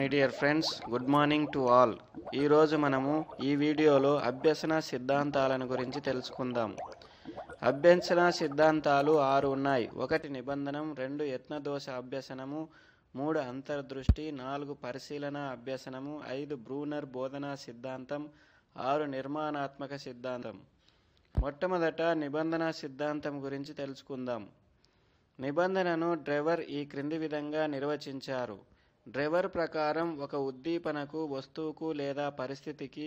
my dear friends good morning to all ఈరోజు మనము ఈ వీడియోలో అభ్యసన సిద్ధాంతాలను గురించి తెలుసుకుందాం అభ్యసన సిద్ధాంతాలు ఆరు ఉన్నాయి ఒకటి నిబంధనం రెండు యత్నదోష అభ్యసనము మూడు అంతర్దృష్టి నాలుగు పరిశీలన అభ్యసనము ఐదు బ్రూనర్ బోధనా సిద్ధాంతం ఆరు నిర్మాణాత్మక సిద్ధాంతం మొట్టమొదట నిబంధన సిద్ధాంతం గురించి తెలుసుకుందాం నిబంధనను డ్రైవర్ ఈ క్రింది విధంగా నిర్వచించారు డ్రైవర్ ప్రకారం ఒక ఉద్దీపనకు వస్తువుకు లేదా పరిస్థితికి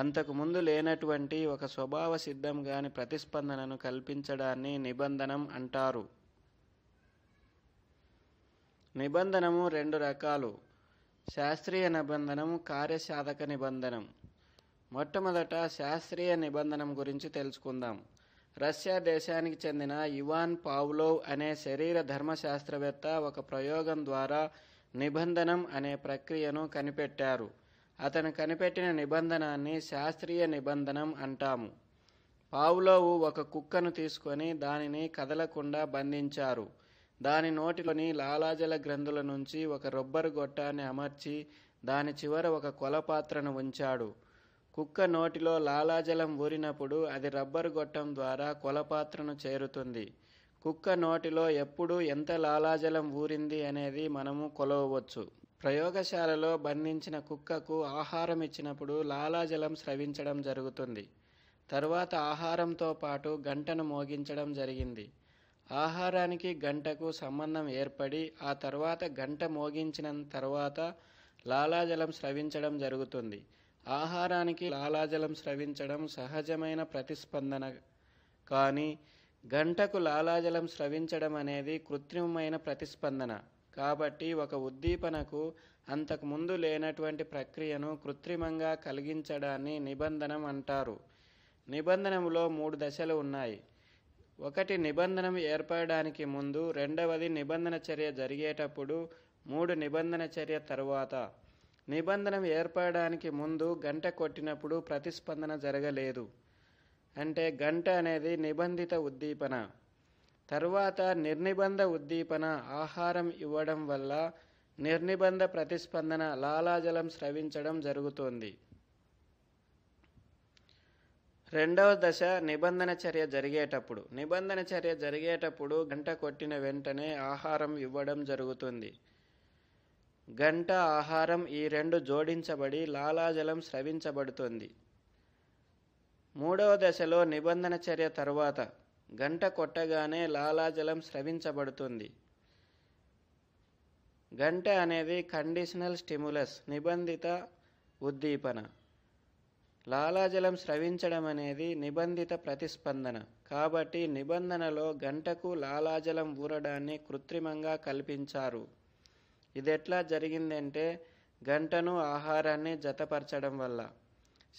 అంతకు ముందు లేనటువంటి ఒక స్వభావ సిద్ధం గాని ప్రతిస్పందనను కల్పించడాన్ని నిబంధనం అంటారు నిబంధనము రెండు రకాలు శాస్త్రీయ నిబంధనము కార్యసాధక నిబంధనం మొట్టమొదట శాస్త్రీయ నిబంధనం గురించి తెలుసుకుందాం రష్యా దేశానికి చెందిన ఇవాన్ పావ్లోవ్ అనే శరీర ధర్మశాస్త్రవేత్త ఒక ప్రయోగం ద్వారా నిబంధనం అనే ప్రక్రియను కనిపెట్టారు అతను కనిపెట్టిన నిబంధనాన్ని శాస్త్రీయ నిబంధనం అంటాము పావులోవు ఒక కుక్కను తీసుకొని దానిని కదలకుండా బంధించారు దాని నోటిలోని లాలాజల గ్రంథుల నుంచి ఒక రొబ్బరు గొట్టాన్ని అమర్చి దాని చివర ఒక కొలపాత్రను ఉంచాడు కుక్క నోటిలో లాలాజలం ఊరినప్పుడు అది రబ్బరు గొట్టం ద్వారా కొలపాత్రను చేరుతుంది కుక్క నోటిలో ఎప్పుడు ఎంత లాలాజలం ఊరింది అనేది మనము కొలవవచ్చు ప్రయోగశాలలో బంధించిన కుక్కకు ఆహారం ఇచ్చినప్పుడు లాలాజలం స్రవించడం జరుగుతుంది తర్వాత ఆహారంతో పాటు గంటను మోగించడం జరిగింది ఆహారానికి గంటకు సంబంధం ఏర్పడి ఆ తర్వాత గంట మోగించిన తర్వాత లాలాజలం స్రవించడం జరుగుతుంది ఆహారానికి లాలాజలం స్రవించడం సహజమైన ప్రతిస్పందన కానీ గంటకు లాలాజలం స్రవించడం అనేది కృత్రిమమైన ప్రతిస్పందన కాబట్టి ఒక ఉద్దీపనకు అంతకుముందు లేనటువంటి ప్రక్రియను కృత్రిమంగా కలిగించడాన్ని నిబంధనం అంటారు నిబంధనంలో మూడు దశలు ఉన్నాయి ఒకటి నిబంధనం ఏర్పడడానికి ముందు రెండవది నిబంధన చర్య జరిగేటప్పుడు మూడు నిబంధన చర్య తరువాత నిబంధనం ఏర్పడడానికి ముందు గంట కొట్టినప్పుడు ప్రతిస్పందన జరగలేదు అంటే గంట అనేది నిబంధిత ఉద్దీపన తరువాత నిర్నిబంధ ఉద్దీపన ఆహారం ఇవ్వడం వల్ల నిర్నిబంధ ప్రతిస్పందన లాలాజలం స్రవించడం జరుగుతోంది రెండవ దశ నిబంధన చర్య జరిగేటప్పుడు నిబంధన చర్య జరిగేటప్పుడు గంట కొట్టిన వెంటనే ఆహారం ఇవ్వడం జరుగుతుంది గంట ఆహారం ఈ రెండు జోడించబడి లాలాజలం స్రవించబడుతుంది మూడవ దశలో నిబంధన చర్య తరువాత గంట కొట్టగానే లాలాజలం స్రవించబడుతుంది గంట అనేది కండిషనల్ స్టిములస్ నిబంధిత ఉద్దీపన లాలాజలం స్రవించడం అనేది నిబంధిత ప్రతిస్పందన కాబట్టి నిబంధనలో గంటకు లాలాజలం ఊరడాన్ని కృత్రిమంగా కల్పించారు ఇది ఎట్లా జరిగిందంటే గంటను ఆహారాన్ని జతపరచడం వల్ల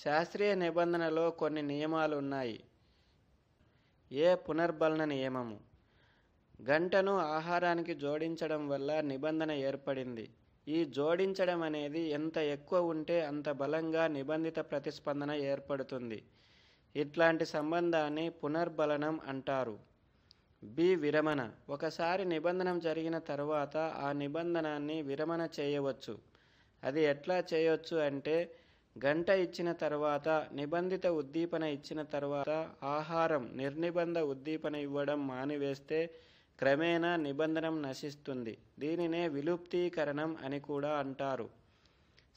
శాస్త్రీయ నిబంధనలో కొన్ని నియమాలు ఉన్నాయి ఏ పునర్బలన నియమము గంటను ఆహారానికి జోడించడం వల్ల నిబంధన ఏర్పడింది ఈ జోడించడం అనేది ఎంత ఎక్కువ ఉంటే అంత బలంగా నిబంధిత ప్రతిస్పందన ఏర్పడుతుంది ఇట్లాంటి సంబంధాన్ని పునర్బలనం అంటారు బి విరమణ ఒకసారి నిబంధనం జరిగిన తర్వాత ఆ నిబంధనాన్ని విరమణ చేయవచ్చు అది ఎట్లా చేయవచ్చు అంటే గంట ఇచ్చిన తర్వాత నిబంధిత ఉద్దీపన ఇచ్చిన తర్వాత ఆహారం నిర్నిబంధ ఉద్దీపన ఇవ్వడం మానివేస్తే క్రమేణా నిబంధనం నశిస్తుంది దీనినే విలుప్తీకరణం అని కూడా అంటారు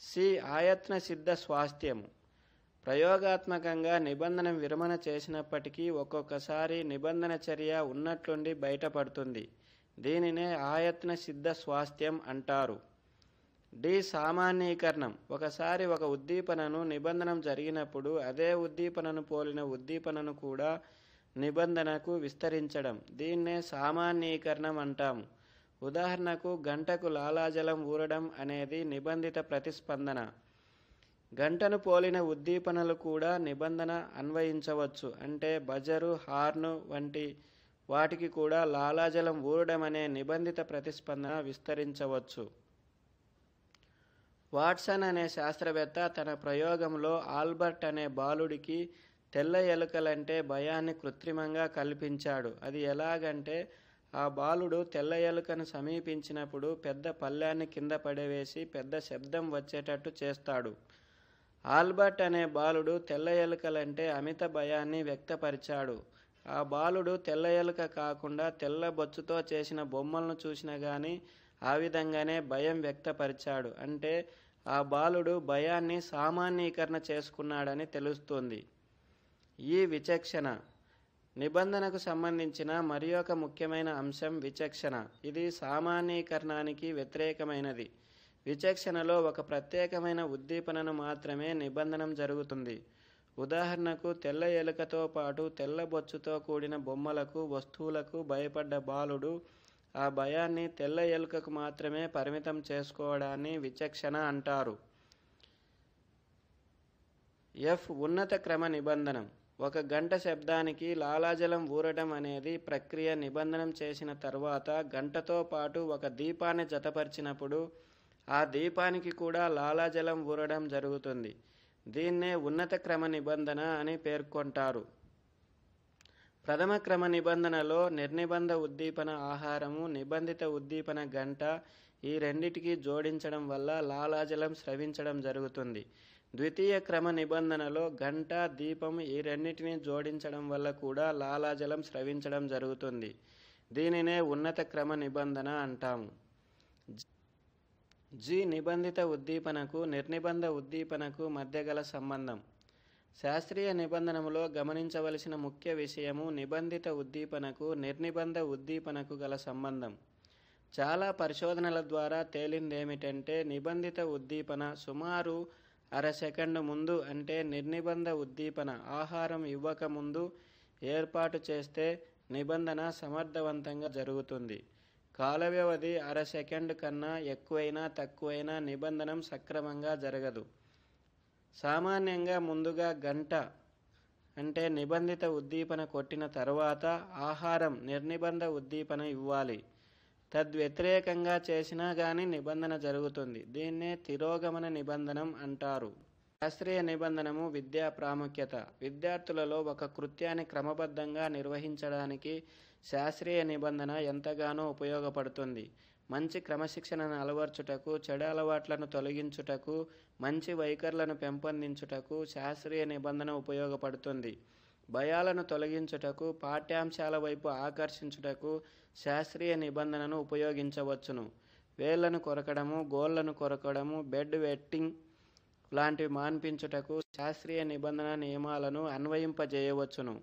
సి ఆయత్న సిద్ధ స్వాస్థ్యము ప్రయోగాత్మకంగా నిబంధన విరమణ చేసినప్పటికీ ఒక్కొక్కసారి నిబంధన చర్య ఉన్నట్లుండి బయటపడుతుంది దీనినే ఆయత్న సిద్ధ స్వాస్థ్యం అంటారు డి సామాన్యీకరణం ఒకసారి ఒక ఉద్దీపనను నిబంధనం జరిగినప్పుడు అదే ఉద్దీపనను పోలిన ఉద్దీపనను కూడా నిబంధనకు విస్తరించడం దీన్నే సామాన్యీకరణం అంటాము ఉదాహరణకు గంటకు లాలాజలం ఊరడం అనేది నిబంధిత ప్రతిస్పందన గంటను పోలిన ఉద్దీపనలు కూడా నిబంధన అన్వయించవచ్చు అంటే బజరు హార్ను వంటి వాటికి కూడా లాలాజలం ఊరడం అనే నిబంధిత ప్రతిస్పందన విస్తరించవచ్చు వాట్సన్ అనే శాస్త్రవేత్త తన ప్రయోగంలో ఆల్బర్ట్ అనే బాలుడికి తెల్ల ఎలుకలంటే భయాన్ని కృత్రిమంగా కల్పించాడు అది ఎలాగంటే ఆ బాలుడు తెల్ల ఎలుకను సమీపించినప్పుడు పెద్ద పళ్ళాన్ని కింద పడవేసి పెద్ద శబ్దం వచ్చేటట్టు చేస్తాడు ఆల్బర్ట్ అనే బాలుడు తెల్ల ఎలుకలంటే అమిత భయాన్ని వ్యక్తపరిచాడు ఆ బాలుడు తెల్ల ఎలుక కాకుండా తెల్ల బొచ్చుతో చేసిన బొమ్మలను చూసిన కానీ ఆ విధంగానే భయం వ్యక్తపరిచాడు అంటే ఆ బాలుడు భయాన్ని సామాన్యీకరణ చేసుకున్నాడని తెలుస్తోంది ఈ విచక్షణ నిబంధనకు సంబంధించిన మరి ముఖ్యమైన అంశం విచక్షణ ఇది సామాన్యీకరణానికి వ్యతిరేకమైనది విచక్షణలో ఒక ప్రత్యేకమైన ఉద్దీపనను మాత్రమే నిబంధనం జరుగుతుంది ఉదాహరణకు తెల్ల ఎలుకతో పాటు తెల్ల బొచ్చుతో కూడిన బొమ్మలకు వస్తువులకు భయపడ్డ బాలుడు ఆ భయాన్ని తెల్ల ఎలుకకు మాత్రమే పరిమితం చేసుకోవడాన్ని విచక్షణ అంటారు ఎఫ్ ఉన్నత క్రమ నిబంధనం ఒక గంట శబ్దానికి లాలాజలం ఊరడం అనేది ప్రక్రియ నిబంధనం చేసిన తర్వాత గంటతో పాటు ఒక దీపాన్ని జతపరిచినప్పుడు ఆ దీపానికి కూడా లాలాజలం ఊరడం జరుగుతుంది దీన్నే ఉన్నత క్రమ నిబంధన అని పేర్కొంటారు ప్రథమ క్రమ నిబంధనలో నిర్నిబంధ ఉద్దీపన ఆహారము నిబంధిత ఉద్దీపన గంట ఈ రెండిటికి జోడించడం వల్ల లాలాజలం స్రవించడం జరుగుతుంది ద్వితీయ క్రమ నిబంధనలో గంట దీపం ఈ రెండింటిని జోడించడం వల్ల కూడా లాలాజలం స్రవించడం జరుగుతుంది దీనినే ఉన్నత క్రమ నిబంధన అంటాము జి నిబంధిత ఉద్దీపనకు నిర్నిబంధ ఉద్దీపనకు మధ్య గల సంబంధం శాస్త్రీయ నిబంధనములో గమనించవలసిన ముఖ్య విషయము నిబంధిత ఉద్దీపనకు నిర్నిబంధ ఉద్దీపనకు గల సంబంధం చాలా పరిశోధనల ద్వారా తేలిందేమిటంటే నిబంధిత ఉద్దీపన సుమారు అర సెకండు ముందు అంటే నిర్నిబంధ ఉద్దీపన ఆహారం ఇవ్వకముందు ఏర్పాటు చేస్తే నిబంధన సమర్థవంతంగా జరుగుతుంది కాల వ్యవధి అర సెకండ్ కన్నా ఎక్కువైనా తక్కువైనా నిబంధనం సక్రమంగా జరగదు సామాన్యంగా ముందుగా గంట అంటే నిబంధిత ఉద్దీపన కొట్టిన తర్వాత ఆహారం నిర్నిబంధ ఉద్దీపన ఇవ్వాలి తద్వ్యతిరేకంగా చేసినా గాని నిబంధన జరుగుతుంది దీన్నే తిరోగమన నిబంధనం అంటారు శాస్త్రీయ నిబంధనము విద్యా ప్రాముఖ్యత విద్యార్థులలో ఒక కృత్యాన్ని క్రమబద్ధంగా నిర్వహించడానికి శాస్త్రీయ నిబంధన ఎంతగానో ఉపయోగపడుతుంది మంచి క్రమశిక్షణను అలవర్చుటకు చెడు అలవాట్లను తొలగించుటకు మంచి వైఖరులను పెంపొందించుటకు శాస్త్రీయ నిబంధన ఉపయోగపడుతుంది భయాలను తొలగించుటకు పాఠ్యాంశాల వైపు ఆకర్షించుటకు శాస్త్రీయ నిబంధనను ఉపయోగించవచ్చును వేళ్లను కొరకడము గోళ్లను కొరకడము బెడ్ వెట్టింగ్ లాంటివి మాన్పించుటకు శాస్త్రీయ నిబంధన నియమాలను అన్వయింపజేయవచ్చును